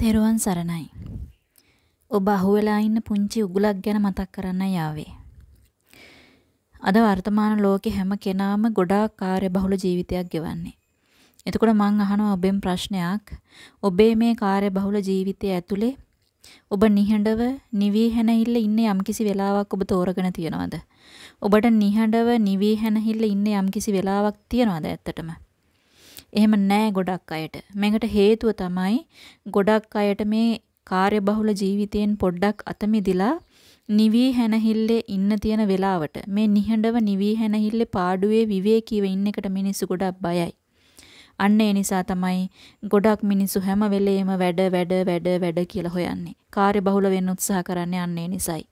තෙරුවන් සරණයි. ඔබ අහුවෙලා ඉන්න පුංචි උගුලක් ගැන මතක් කරන්නයි ආවේ. අද වර්තමාන ලෝකේ හැම කෙනාම ගොඩාක් කාර්යබහුල ජීවිතයක් ගෙවන්නේ. එතකොට මං අහනවා ඔබෙන් ප්‍රශ්නයක්. ඔබේ මේ කාර්යබහුල ජීවිතය ඇතුලේ ඔබ නිහඬව නිවී හැනහිල්ල ඉන්න යම්කිසි වෙලාවක් ඔබ තෝරගෙන තියනවද? ඔබට නිහඬව නිවී හැනහිල්ල ඉන්න යම්කිසි වෙලාවක් තියනවද ඇත්තටම? එහෙම නැහැ ගොඩක් අයට. මේකට හේතුව තමයි ගොඩක් අයට මේ කාර්යබහුල ජීවිතයෙන් පොඩ්ඩක් අත මිදිලා නිවි හැනහිල්ලේ ඉන්න තියෙන වෙලාවට මේ නිහඬව නිවි හැනහිල්ලේ පාඩුවේ විවේකීව ඉන්න එකට මිනිස්සු ගොඩක් බයයි. අන්න ඒ නිසා තමයි ගොඩක් මිනිස්සු හැම වෙලේම වැඩ වැඩ වැඩ වැඩ කියලා හොයන්නේ. කාර්යබහුල වෙන්න උත්සාහ කරන්නේ අන්න ඒ නිසයි.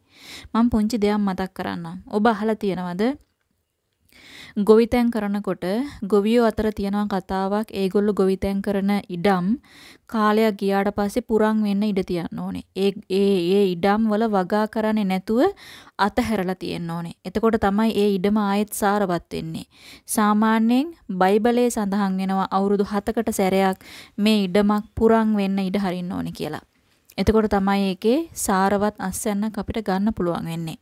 මම පුංචි දෙයක් මතක් කරන්නම්. ඔබ අහලා තියෙනවද? ගොවිතැන් කරනකොට ගොවියෝ අතර තියෙනවා කතාවක් ඒගොල්ලෝ ගොවිතැන් කරන ඉඩම් කාලයක් ගියාට පස්සේ පුරන් වෙන්න ඉඩ තියන්න ඕනේ. ඒ ඒ ඒ ඉඩම් වල වගා කරන්නේ නැතුව අතහැරලා තියෙන්න ඕනේ. එතකොට තමයි ඒ ඉඩම ආයෙත් සාරවත් වෙන්නේ. සාමාන්‍යයෙන් බයිබලයේ සඳහන් වෙනවා අවුරුදු 7කට සැරයක් මේ ඉඩමක් පුරන් වෙන්න ඉඩ හරින්න ඕනේ කියලා. එතකොට තමයි ඒකේ සාරවත් අස්වැන්නක් අපිට ගන්න පුළුවන් වෙන්නේ.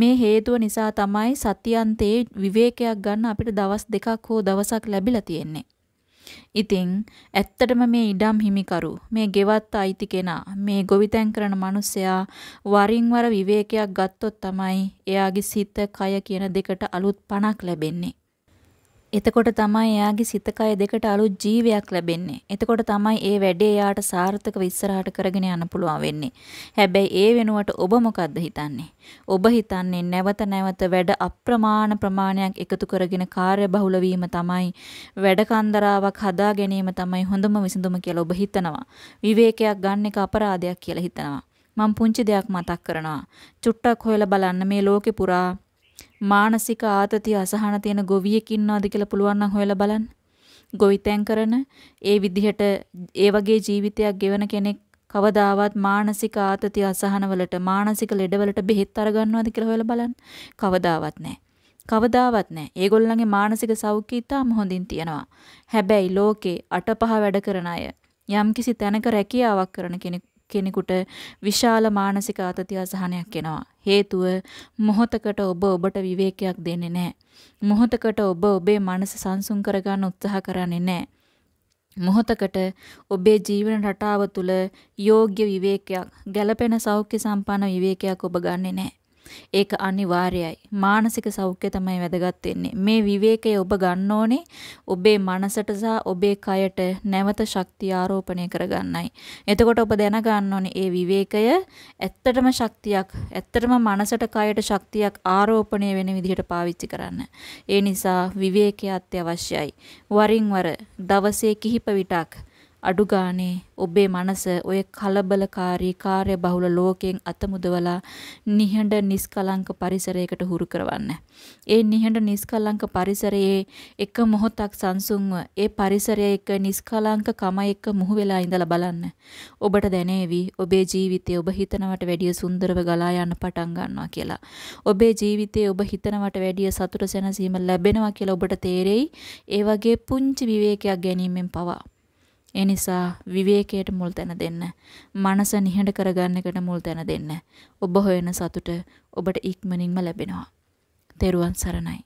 මේ හේතුව නිසා තමයි සතියන්තේ විවේකයක් ගන්න අපිට දවස් දෙකක් හෝ දවසක් ලැබිලා තියෙන්නේ. ඉතින් ඇත්තටම මේ ඉඩම් හිමිකරු මේ ගෙවත් අයිති කෙනා මේ ගොවිතැන් කරන මිනිසයා වරින් වර විවේකයක් ගත්තොත් තමයි එයාගේ සිත කය කියන දෙකට අලුත් පණක් ලැබෙන්නේ එතකොට තමයි එයාගේ සිත කය දෙකට අලුත් ජීවයක් ලැබෙන්නේ. එතකොට තමයි ඒ වැඩේ එයාට සාර්ථකව ඉස්සරහට කරගෙන යන්න පුළුවන් වෙන්නේ. හැබැයි ඒ වෙනුවට ඔබ මොකද්ද හිතන්නේ? ඔබ හිතන්නේ නැවත නැවත වැඩ අප්‍රමාණ ප්‍රමාණයක් එකතු කරගෙන කාර්යබහුල වීම තමයි වැඩ කන්දරාවක් හදා ගැනීම තමයි හොඳම විසඳුම කියලා ඔබ හිතනවා. විවේකයක් ගන්න එක අපරාධයක් කියලා හිතනවා. මම පුංචි දෙයක් මතක් කරනවා. චුට්ටක් හොයලා බලන්න මේ ලෝකේ පුරා මානසික ආතතිය අසහන තියෙන ගොවියෙක් ඉන්නවද කියලා පුළුවන් නම් හොයලා බලන්න. ගොවිතැන් කරන ඒ විදිහට ඒ වගේ ජීවිතයක් ගෙවන කෙනෙක් කවදාවත් මානසික ආතතිය අසහනවලට මානසික ලෙඩවලට බෙහෙත් අරගන්නවද කියලා හොයලා බලන්න. කවදාවත් නැහැ. කවදාවත් නැහැ. ඒගොල්ලන්ගේ මානසික සෞඛ්‍ය ඉතාම හොඳින් තියෙනවා. හැබැයි ලෝකේ අටපහ වැඩ කරන අය යම්කිසි තැනක රැකියාවක් කරන කෙනෙක් කෙනෙකුට විශාල මානසික ආතතිය අසහනයක් එනවා. හේතුව මොහොතකට ඔබ ඔබට විවේකයක් දෙන්නේ නැහැ. මොහොතකට ඔබ ඔබේ මනස සංසුන් කරගන්න උත්සාහ කරන්නේ නැහැ. මොහොතකට ඔබේ ජීවන රටාව තුළ යෝග්‍ය විවේකයක්, ගැළපෙන සෞඛ්‍ය සම්පන්න විවේකයක් ඔබ ගන්නෙ නැහැ. ඒක අනිවාර්යයි. මානසික සෞඛ්‍ය තමයි වැදගත් වෙන්නේ. මේ විවේකය ඔබ ගන්න ඕනේ ඔබේ මනසට සහ ඔබේ කයට නැවත ශක්තිය ආරෝපණය කරගන්නයි. එතකොට ඔබ දැනගන්න ඕනේ මේ විවේකය ඇත්තටම ශක්තියක්, ඇත්තටම මනසට කයට ශක්තියක් ආරෝපණය වෙන විදිහට පාවිච්චි කරන්න. ඒ නිසා විවේකය අත්‍යවශ්‍යයි. වරින් වර දවසේ කිහිප විටක් අඩු ගානේ ඔබේ මනස ඔය කලබලකාරී කාර්යබහුල ලෝකයෙන් අතමුදවලා නිහඬ නිස්කලංක පරිසරයකට හුරු කරවන්න. ඒ නිහඬ නිස්කලංක පරිසරයේ එක මොහොතක් සංසුන්ව ඒ පරිසරය එක්ක නිස්කලංක කම එක්ක මුහු වෙලා ඉඳලා බලන්න. ඔබට දැනේවි ඔබේ ජීවිතය ඔබ හිතනවට වැඩිය සුන්දරව ගලා යන්න පටන් ගන්නවා කියලා. ඔබේ ජීවිතේ ඔබ හිතනවට වැඩිය සතුට සැනසීම ලැබෙනවා කියලා ඔබට තේරෙයි. ඒ වගේ පුංචි විවේකයක් ගැනීමෙන් පවා ඒ නිසා විවේකයට මුල් තැන දෙන්න. මනස නිහඬ කරගන්න එකට මුල් තැන දෙන්න. ඔබ හොයන සතුට ඔබට ඉක්මනින්ම ලැබෙනවා. තෙරුවන් සරණයි.